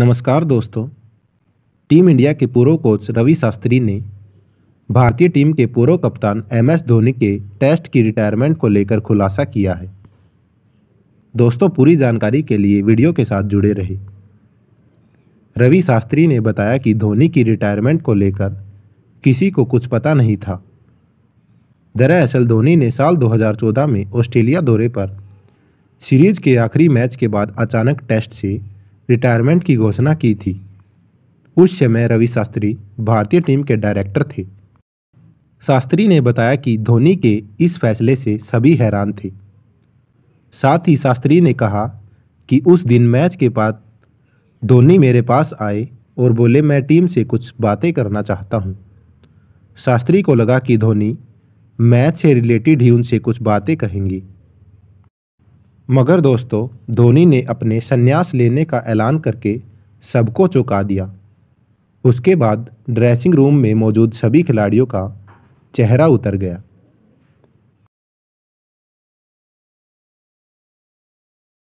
नमस्कार दोस्तों team India के पूर्व कोच रवि शास्त्री ने भारतीय टीम के पूर्व कप्तान एम एस धोनी के टेस्ट की रिटायरमेंट को लेकर खुलासा किया है दोस्तों पूरी जानकारी के लिए वीडियो के साथ जुड़े रहे रवि शास्त्री ने बताया कि धोनी की रिटायरमेंट को लेकर किसी को कुछ पता नहीं था दरअसल धोनी ने साल 2014 में ऑस्ट्रेलिया दौरे पर सीरीज के आखिरी मैच के बाद अचानक टेस्ट से रिटायरमेंट की घोषणा की थी उस समय रवि शास्त्री भारतीय टीम के डायरेक्टर थे शास्त्री ने बताया कि धोनी के इस फैसले से सभी हैरान थे साथ ही शास्त्री ने कहा कि उस दिन मैच के बाद धोनी मेरे पास आए और बोले मैं टीम से कुछ बातें करना चाहता हूं। शास्त्री को लगा कि धोनी मैच से रिलेटेड ही उनसे कुछ बातें कहेंगी मगर दोस्तों धोनी ने अपने संन्यास लेने का ऐलान करके सबको चौंका दिया उसके बाद ड्रेसिंग रूम में मौजूद सभी खिलाड़ियों का चेहरा उतर गया